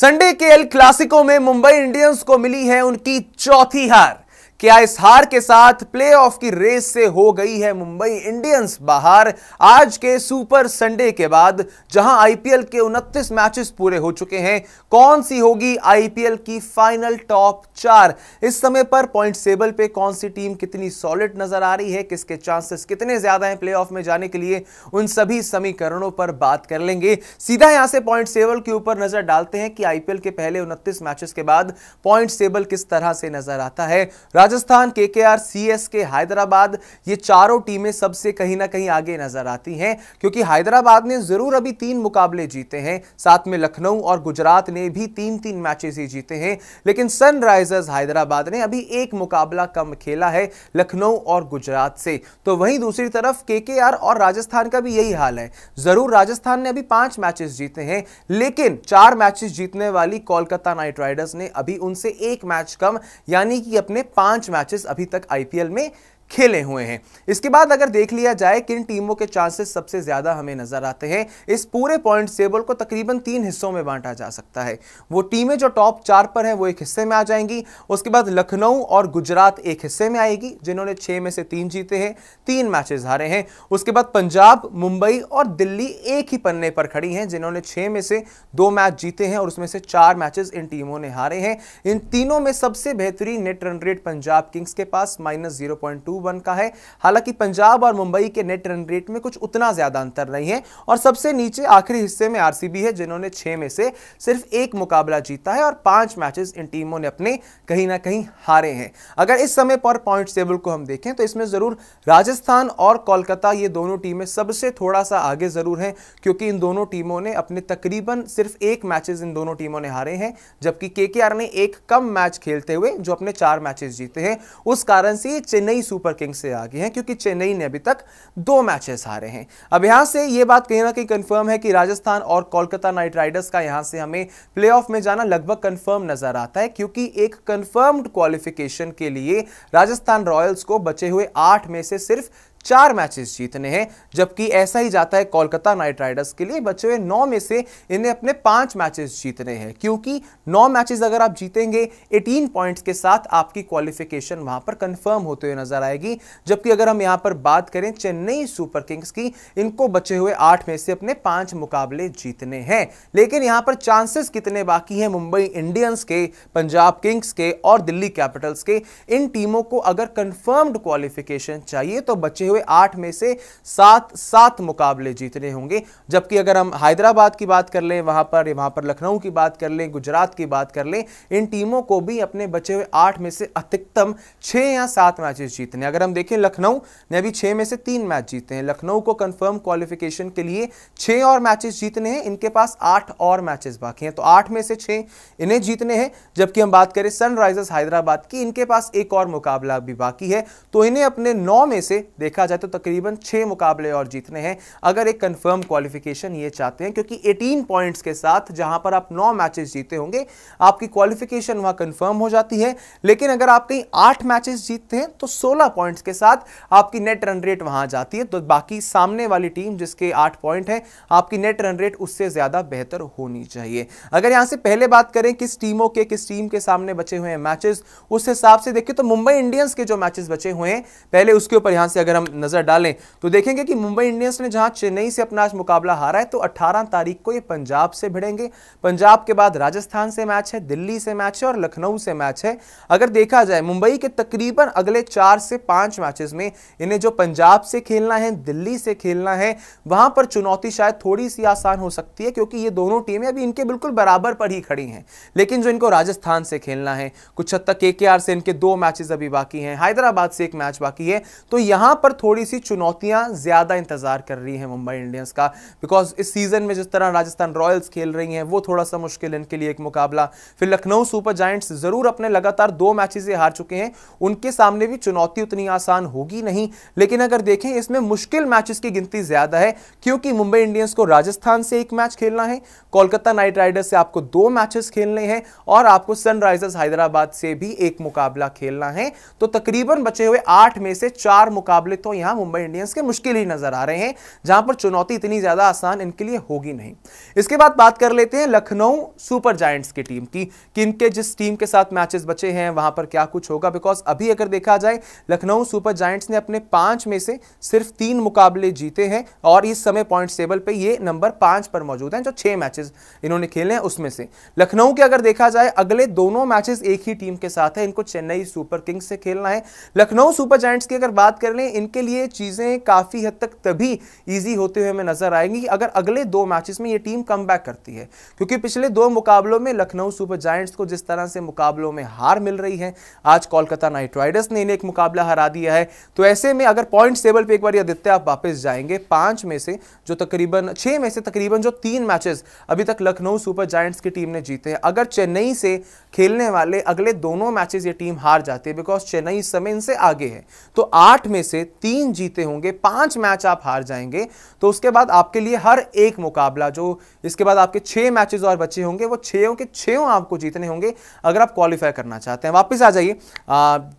Sunday के El Clasico में Mumbai Indians को मिली है उनकी चौथी हार क्या इस हार के साथ प्लेऑफ की रेस से हो गई है मुंबई इंडियंस बाहर आज के सुपर संडे के बाद जहां आईपीएल के 29 मैचेस पूरे हो चुके हैं कौन सी होगी आईपीएल की फाइनल टॉप चार इस समय पर पॉइंट टेबल पे कौन सी टीम कितनी सॉलिड नजर आ रही है किसके चांसेस कितने ज्यादा हैं प्लेऑफ में जाने के लिए उन सभी समीकरणों पर बात कर लेंगे सीधा यहां से पॉइंट टेबल के ऊपर नजर डालते हैं कि आईपीएल के पहले उनतीस मैचेस के बाद पॉइंट टेबल किस तरह से नजर आता है Rajasthan K K R C S के हैदराबाद ये चारों टीमें सबसे कहीं ना कहीं आगे नजर आती हैं क्योंकि हैदराबाद ने जरूर अभी तीन मुकाबले जीते हैं साथ में लखनऊ और गुजरात ने भी तीन तीन मैचेस ही जीते हैं लेकिन सनराइजर्स हैदराबाद ने अभी एक मुकाबला कम खेला है लखनऊ और गुजरात से तो वहीं दूसरी तरफ के और राजस्थान का भी यही हाल है जरूर राजस्थान ने अभी पांच मैचेस जीते हैं लेकिन चार मैचेस जीतने वाली कोलकाता नाइट राइडर्स ने अभी उनसे एक मैच कम यानी कि अपने पांच पांच मैचेस अभी तक आईपीएल में खेले हुए हैं इसके बाद अगर देख लिया जाए किन टीमों के चांसेस सबसे ज़्यादा हमें नज़र आते हैं इस पूरे पॉइंट टेबल को तकरीबन तीन हिस्सों में बांटा जा सकता है वो टीमें जो टॉप चार पर हैं वो एक हिस्से में आ जाएंगी उसके बाद लखनऊ और गुजरात एक हिस्से में आएगी जिन्होंने छः में से तीन जीते हैं तीन मैचेस हारे हैं उसके बाद पंजाब मुंबई और दिल्ली एक ही पन्ने पर खड़ी हैं जिन्होंने छः में से दो मैच जीते हैं और उसमें से चार मैचेस इन टीमों ने हारे हैं इन तीनों में सबसे बेहतरीन net run rate Punjab Kings के पास minus zero point two two one का है हालांकि पंजाब और मुंबई के नेट रन रेट में कुछ उतना ज्यादा अंतर नहीं है और सबसे नीचे आखिरी हिस्से में आरसीबी है जिन्होंने छह में से सिर्फ एक मुकाबला जीता है और पांच मैचेस इन टीमों ने अपने कहीं ना कहीं हारे हैं अगर इस समय पर पॉइंट टेबल को हम देखें तो इसमें जरूर राजस्थान और कोलकाता ये दोनों टीमें सबसे थोड़ा सा आगे जरूर हैं क्योंकि इन दोनों टीमों ने अपने तकरीबन सिर्फ एक मैचेस इन दोनों टीमों ने हारे हैं जबकि केकेआर ने एक कम मैच खेलते हुए जो अपने चार मैचेस जीते हैं उस कारण से चेन्नई सुपर सुपर किंग्स से आगे हैं क्योंकि चेन्नई ने अभी तक दो मैचेस हारे हैं अब यहां से ये बात कहीं ना कहीं कंफर्म है कि राजस्थान और कोलकाता नाइट राइडर्स का यहां से हमें प्ले में जाना लगभग कन्फर्म नजर आता है क्योंकि एक कन्फर्म्ड क्वालिफिकेशन के लिए राजस्थान रॉयल्स को बचे हुए आठ में से सिर्फ चार मैचेस जीतने हैं जबकि ऐसा ही जाता है कोलकाता नाइट राइडर्स के लिए बचे हुए नौ में से इन्हें अपने पांच मैचेस जीतने हैं क्योंकि नौ मैचेस अगर आप जीतेंगे 18 पॉइंट्स के साथ आपकी क्वालिफिकेशन वहां पर कंफर्म होते हुए नजर आएगी जबकि अगर हम यहां पर बात करें चेन्नई सुपर किंग्स की इनको बचे हुए आठ में से अपने पांच मुकाबले जीतने हैं लेकिन यहां पर चांसेस कितने बाकी हैं मुंबई इंडियंस के पंजाब किंग्स के और दिल्ली कैपिटल्स के इन टीमों को अगर कन्फर्म्ड क्वालिफिकेशन चाहिए तो बचे हुए आठ में से सात सात मुकाबले जीतने होंगे जबकि अगर हम हैदराबाद की बात कर लें वहां पर वहां पर लखनऊ की बात कर लें गुजरात की बात कर लें इन टीमों को भी अपने बचे हुए आठ में से अधिकतम छह या सात मैचेस जीतने अगर हम देखें लखनऊ ने अभी छह में से तीन मैच जीते हैं लखनऊ को कंफर्म क्वालिफिकेशन के लिए छह और मैचेस जीतने हैं इनके पास आठ और मैचेस बाकी हैं तो आठ में से छह इन्हें जीतने हैं जबकि हम बात करें सनराइजर्स हैदराबाद की इनके पास एक और मुकाबला भी बाकी है तो इन्हें अपने नौ में से देखा देखा जाए तो तकरीबन छह मुकाबले और जीतने हैं अगर एक कंफर्म क्वालिफिकेशन ये चाहते हैं क्योंकि 18 पॉइंट्स के साथ जहां पर आप नौ मैचेस जीते होंगे आपकी क्वालिफिकेशन वहां कंफर्म हो जाती है लेकिन अगर आप कहीं आठ मैचेस जीतते हैं तो सोलह पॉइंट्स के साथ आपकी नेट रन रेट वहां जाती है तो बाकी सामने वाली टीम जिसके आठ पॉइंट है आपकी नेट रन रेट उससे ज़्यादा बेहतर होनी चाहिए अगर यहां से पहले बात करें किस टीमों के किस टीम के सामने बचे हुए हैं मैचेस उस हिसाब से देखिए तो मुंबई इंडियंस के जो मैचेस बचे हुए हैं पहले उसके ऊपर यहां से अगर हम नज़र डालें तो देखेंगे कि मुंबई इंडियंस ने जहां चेन्नई से अपना आज मुकाबला हारा है तो 18 तारीख को ये पंजाब से भिड़ेंगे पंजाब के बाद राजस्थान से मैच है दिल्ली से मैच है और लखनऊ से मैच है अगर देखा जाए मुंबई के तकरीबन अगले चार से पांच मैचेस में इन्हें जो पंजाब से खेलना है दिल्ली से खेलना है वहां पर चुनौती शायद थोड़ी सी आसान हो सकती है क्योंकि ये दोनों टीमें अभी इनके बिल्कुल बराबर पर ही खड़ी हैं लेकिन जो इनको राजस्थान से खेलना है कुछ हद तक के से इनके दो मैचेस अभी बाकी हैं हैदराबाद से एक मैच बाकी है तो यहां पर थोड़ी सी चुनौतियां ज़्यादा इंतज़ार कर रही हैं मुंबई इंडियंस का बिकॉज इस सीज़न में जिस तरह राजस्थान रॉयल्स खेल रही हैं वो थोड़ा सा मुश्किल इनके लिए एक मुकाबला फिर लखनऊ सुपर जाइंट्स ज़रूर अपने लगातार दो मैचेस से हार चुके हैं उनके सामने भी चुनौती उतनी आसान होगी नहीं लेकिन अगर देखें इसमें मुश्किल मैचेस की गिनती ज़्यादा है क्योंकि मुंबई इंडियंस को राजस्थान से एक मैच खेलना है कोलकाता नाइट राइडर्स से आपको दो मैचेस खेलने हैं और आपको सनराइजर्स हैदराबाद से भी एक मुकाबला खेलना है तो तकरीबन बचे हुए आठ में से चार मुकाबले तो तो यहां मुंबई इंडियंस के मुश्किल ही नजर आ रहे हैं जहां पर चुनौती इतनी ज्यादा आसान इनके लिए होगी नहीं इसके बाद बात कर लेते हैं लखनऊ सुपर जायंट्स की टीम की कि इनके जिस टीम के साथ मैचेस बचे हैं वहां पर क्या कुछ होगा बिकॉज अभी अगर देखा जाए लखनऊ सुपर जायंट्स ने अपने पांच में से सिर्फ तीन मुकाबले जीते हैं और इस समय पॉइंट टेबल पर यह नंबर पांच पर मौजूद है जो छह मैचेस इन्होंने खेले हैं उसमें से लखनऊ के अगर देखा जाए अगले दोनों मैचेस एक ही टीम के साथ है इनको चेन्नई सुपर किंग्स से खेलना है लखनऊ सुपर जायंट्स की अगर बात कर लें इनके के लिए चीज़ें काफ़ी हद तक तभी ईजी होते हुए हमें नजर आएंगी अगर अगले दो मैचेस में ये टीम कम करती है क्योंकि पिछले दो मुकाबलों में लखनऊ सुपर जायंट्स को जिस तरह से मुकाबलों में हार मिल रही है आज कोलकाता नाइट राइडर्स ने इन्हें एक मुकाबला हरा दिया है तो ऐसे में अगर पॉइंट टेबल पर एक बार आदित्य आप वापस जाएंगे पाँच में से जो तकरीबन छः में से तकरीबन जो तीन मैचेस अभी तक लखनऊ सुपर जायंट्स की टीम ने जीते हैं अगर चेन्नई से खेलने वाले अगले दोनों मैचेस ये टीम हार जाती है बिकॉज चेन्नई इस समय इनसे आगे है तो आठ में से तीन तीन जीते होंगे पांच मैच आप हार जाएंगे तो उसके बाद आपके लिए हर एक मुकाबला जो इसके बाद आपके छह मैचेस और बचे होंगे वो छः के छः आपको जीतने होंगे अगर आप क्वालिफाई करना चाहते हैं वापस आ जाइए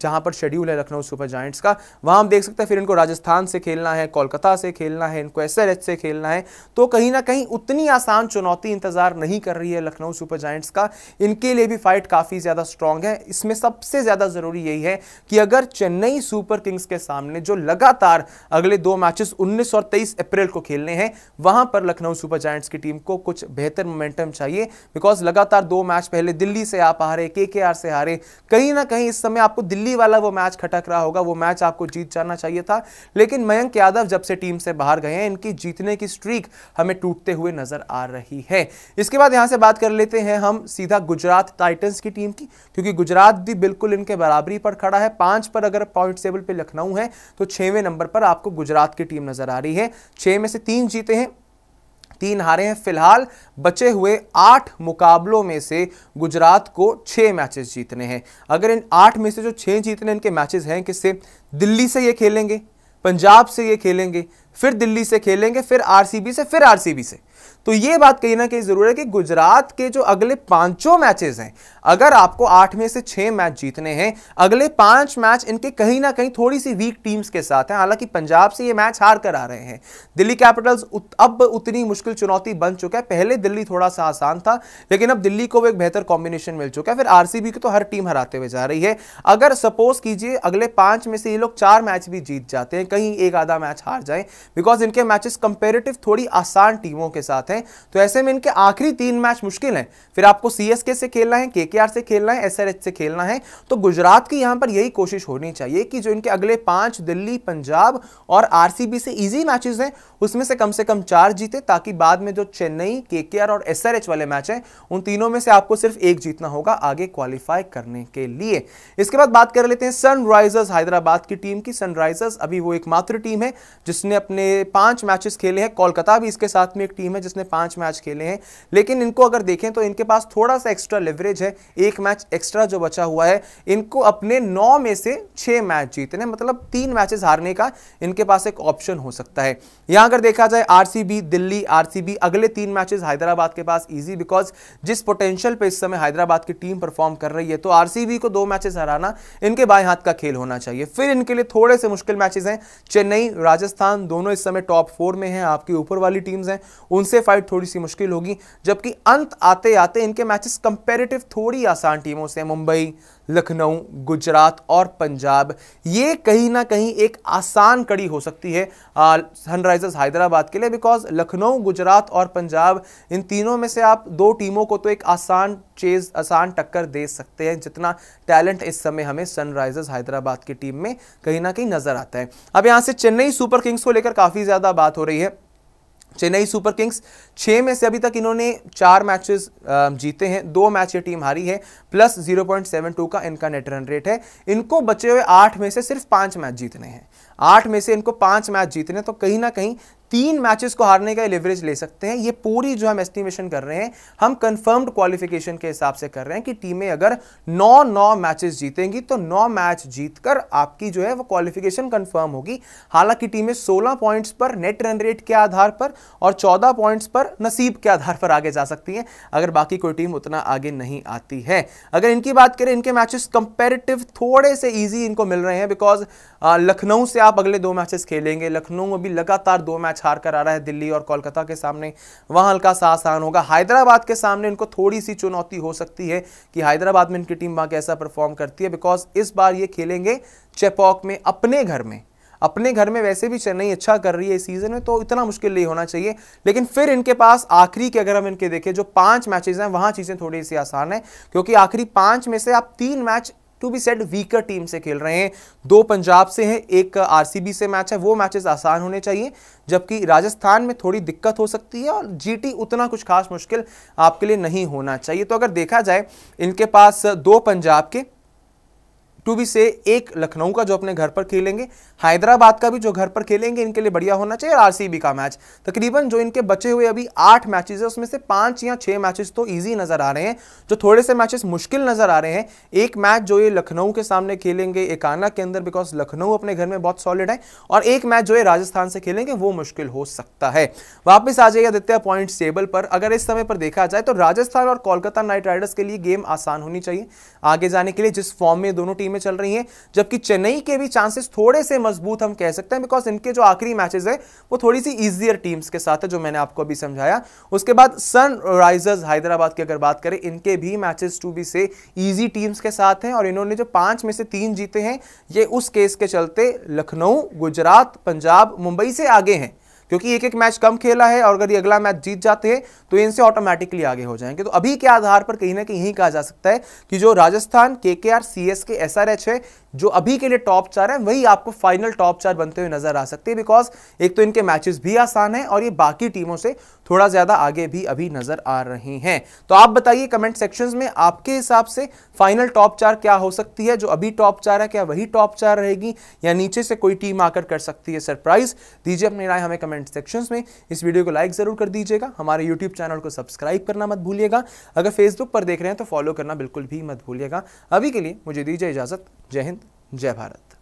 जहां पर शेड्यूल है लखनऊ सुपर जॉइंट्स का वहां हम देख सकते हैं फिर इनको राजस्थान से खेलना है कोलकाता से खेलना है इनको एस से खेलना है तो कहीं ना कहीं उतनी आसान चुनौती इंतजार नहीं कर रही है लखनऊ सुपर जॉइंट्स का इनके लिए भी फाइट काफ़ी ज़्यादा स्ट्रांग है इसमें सबसे ज़्यादा ज़रूरी यही है कि अगर चेन्नई सुपर किंग्स के सामने जो लग लगातार अगले दो मैचेस 19 और 23 अप्रैल को खेलने हैं वहां पर लखनऊ सुपर जायंट्स की टीम को कुछ बेहतर मोमेंटम चाहिए बिकॉज लगातार दो मैच पहले दिल्ली से आप हारे के के से हारे कहीं ना कहीं इस समय आपको दिल्ली वाला वो मैच खटक रहा होगा वो मैच आपको जीत जाना चाहिए था लेकिन मयंक यादव जब से टीम से बाहर गए हैं इनकी जीतने की स्ट्रीक हमें टूटते हुए नजर आ रही है इसके बाद यहां से बात कर लेते हैं हम सीधा गुजरात टाइटन्स की टीम की क्योंकि गुजरात भी बिल्कुल इनके बराबरी पर खड़ा है पांच पर अगर पॉइंट टेबल पे लखनऊ है तो छवें नंबर पर आपको गुजरात की टीम नजर आ रही है छह में से तीन जीते हैं तीन हारे हैं फिलहाल बचे हुए आठ मुकाबलों में से गुजरात को छह मैचेस जीतने हैं अगर इन आठ में से जो छह जीतने इनके मैचेस हैं किससे दिल्ली से ये खेलेंगे पंजाब से ये खेलेंगे फिर दिल्ली से खेलेंगे फिर आरसीबी से फिर आरसीबी से तो ये बात कहीं ना कहीं जरूर है कि गुजरात के जो अगले पांचों मैचेस हैं अगर आपको आठ में से छह मैच जीतने हैं अगले पांच मैच इनके कहीं ना कहीं थोड़ी सी वीक टीम्स के साथ हैं हालांकि पंजाब से ये मैच हार कर आ रहे हैं दिल्ली कैपिटल्स उत, अब उतनी मुश्किल चुनौती बन चुका है पहले दिल्ली थोड़ा सा आसान था लेकिन अब दिल्ली को एक बेहतर कॉम्बिनेशन मिल चुका है फिर आर की तो हर टीम हराते हुए जा रही है अगर सपोज कीजिए अगले पांच में से ये लोग चार मैच भी जीत जाते हैं कहीं एक आधा मैच हार जाए बिकॉज इनके मैचेस कंपेरेटिव थोड़ी आसान टीमों के साथ हैं तो ऐसे में इनके आखिरी तीन मैच मुश्किल हैं फिर आपको सीएसके से खेलना है केकेआर से खेलना है एसआरएच से खेलना है तो गुजरात की यहाँ पर यही कोशिश होनी चाहिए कि जो इनके अगले पांच दिल्ली पंजाब और आरसीबी से ईजी मैचेस हैं उसमें से कम से कम चार जीते ताकि बाद में जो चेन्नई केकेआर और एसआरएच वाले मैच हैं उन तीनों में से आपको सिर्फ एक जीतना होगा आगे क्वालिफाई करने के लिए इसके बाद बात कर लेते हैं सनराइजर्स हैदराबाद की टीम की सनराइजर्स अभी वो एकमात्र टीम है जिसने अपने ने पांच मैचेस खेले हैं कोलकाता भी इसके साथ में एक टीम है जिसने पांच मैच खेले हैं लेकिन इनको अगर देखें तो इनके पास थोड़ा सा एक्स्ट्रा लेवरेज है एक मैच एक्स्ट्रा जो बचा हुआ है इनको अपने नौ में से छः मैच जीतने मतलब तीन मैचेस हारने का इनके पास एक ऑप्शन हो सकता है यहां अगर देखा जाए आर दिल्ली आर अगले तीन मैचेस हैदराबाद के पास ईजी बिकॉज जिस पोटेंशियल पर इस समय हैदराबाद की टीम परफॉर्म कर रही है तो आर को दो मैचेस हराना इनके बाएं हाथ का खेल होना चाहिए फिर इनके लिए थोड़े से मुश्किल मैचेस हैं चेन्नई राजस्थान दोनों दोनों इस समय टॉप फोर में हैं आपकी ऊपर वाली टीम्स हैं उनसे फाइट थोड़ी सी मुश्किल होगी जबकि अंत आते आते इनके मैचेस कंपेरेटिव थोड़ी आसान टीमों से मुंबई लखनऊ गुजरात और पंजाब ये कहीं ना कहीं एक आसान कड़ी हो सकती है सनराइजर्स हैदराबाद के लिए बिकॉज लखनऊ गुजरात और पंजाब इन तीनों में से आप दो टीमों को तो एक आसान चेज आसान टक्कर दे सकते हैं जितना टैलेंट इस समय हमें सनराइजर्स हैदराबाद की टीम में कहीं ना कहीं नज़र आता है अब यहाँ से चेन्नई सुपर किंग्स को लेकर काफ़ी ज़्यादा बात हो रही है चेन्नई सुपर किंग्स छः में से अभी तक इन्होंने चार मैचेस जीते हैं दो मैच ये टीम हारी है प्लस 0.72 का इनका नेट रन रेट है इनको बचे हुए आठ में से सिर्फ पाँच मैच जीतने हैं आठ में से इनको पाँच मैच जीतने तो कहीं ना कहीं तीन मैचेस को हारने का लेवरेज ले सकते हैं ये पूरी जो हम एस्टिमेशन कर रहे हैं हम कंफर्म्ड क्वालिफिकेशन के हिसाब से कर रहे हैं कि टीमें अगर नौ नौ मैचेस जीतेंगी तो नौ मैच जीतकर आपकी जो है वो क्वालिफिकेशन कंफर्म होगी हालांकि टीमें सोलह पॉइंट्स पर नेट रन रेट के आधार पर और चौदह पॉइंट्स पर नसीब के आधार पर आगे जा सकती हैं अगर बाकी कोई टीम उतना आगे नहीं आती है अगर इनकी बात करें इनके मैचेस कंपेरेटिव थोड़े से ईजी इनको मिल रहे हैं बिकॉज लखनऊ से आप अगले दो मैचेस खेलेंगे लखनऊ में भी लगातार दो मैच मैच हार कर आ रहा है दिल्ली और कोलकाता के सामने वहाँ हल्का सा आसान होगा हैदराबाद के सामने इनको थोड़ी सी चुनौती हो सकती है कि हैदराबाद में इनकी टीम वहाँ कैसा परफॉर्म करती है बिकॉज इस बार ये खेलेंगे चेपॉक में अपने घर में अपने घर में वैसे भी चेन्नई अच्छा कर रही है इस सीजन में तो इतना मुश्किल नहीं होना चाहिए लेकिन फिर इनके पास आखिरी के अगर हम इनके देखें जो पांच मैचेस हैं वहां चीजें थोड़ी सी आसान है क्योंकि आखिरी पांच में से आप तीन match to be said weaker team से खेल रहे हैं दो पंजाब से हैं एक आरसीबी से मैच है वो मैचेस आसान होने चाहिए जबकि राजस्थान में थोड़ी दिक्कत हो सकती है और जीटी उतना कुछ खास मुश्किल आपके लिए नहीं होना चाहिए तो अगर देखा जाए इनके पास दो पंजाब के टू बी से एक लखनऊ का जो अपने घर पर खेलेंगे हैदराबाद का भी जो घर पर खेलेंगे इनके लिए बढ़िया होना चाहिए आरसीबी का मैच तकरीबन जो इनके बचे हुए अभी आठ मैचेस है उसमें से पांच या छह मैचेस तो इजी नजर आ रहे हैं जो थोड़े से मैचेस मुश्किल नजर आ रहे हैं एक मैच जो ये लखनऊ के सामने खेलेंगे एकाना के अंदर बिकॉज लखनऊ अपने घर में बहुत सॉलिड है और एक मैच जो ये राजस्थान से खेलेंगे वो मुश्किल हो सकता है वापस आ जाइए आदित्य पॉइंट टेबल पर अगर इस समय पर देखा जाए तो राजस्थान और कोलकाता नाइट राइडर्स के लिए गेम आसान होनी चाहिए आगे जाने के लिए जिस फॉर्म में दोनों टीम में चल रही हैं जबकि चेन्नई के भी चांसेस थोड़े से मजबूत हम कह सकते हैं बिकॉज इनके जो आखिरी मैचेस है वो थोड़ी सी ईजियर टीम्स के साथ है जो मैंने आपको अभी समझाया उसके बाद सनराइजर्स हैदराबाद की अगर बात करें इनके भी matches to be said easy teams के साथ हैं और इन्होंने जो पांच में से तीन जीते हैं ये उस केस के चलते लखनऊ गुजरात पंजाब मुंबई से आगे हैं क्योंकि एक एक मैच कम खेला है और अगर ये अगला मैच जीत जाते हैं तो इनसे ऑटोमेटिकली आगे हो जाएंगे तो अभी के आधार पर कहीं ना कहीं यही कहा जा सकता है कि जो Rajasthan K K R C S K S R H है जो अभी के लिए टॉप चार है वही आपको फाइनल टॉप चार बनते हुए नजर आ सकते हैं बिकॉज एक तो इनके मैचेस भी आसान है और ये बाकी टीमों से थोड़ा ज़्यादा आगे भी अभी नज़र आ रहे हैं तो आप बताइए कमेंट सेक्शंस में आपके हिसाब से फाइनल टॉप चार क्या हो सकती है जो अभी टॉप चार है क्या वही टॉप चार रहेगी या नीचे से कोई टीम आकर कर सकती है सरप्राइज दीजिए अपनी राय हमें कमेंट सेक्शन में इस वीडियो को लाइक ज़रूर कर दीजिएगा हमारे यूट्यूब चैनल को सब्सक्राइब करना मत भूलिएगा अगर फेसबुक पर देख रहे हैं तो फॉलो करना बिल्कुल भी मत भूलिएगा अभी के लिए मुझे दीजिए इजाज़त जय हिंद जय भारत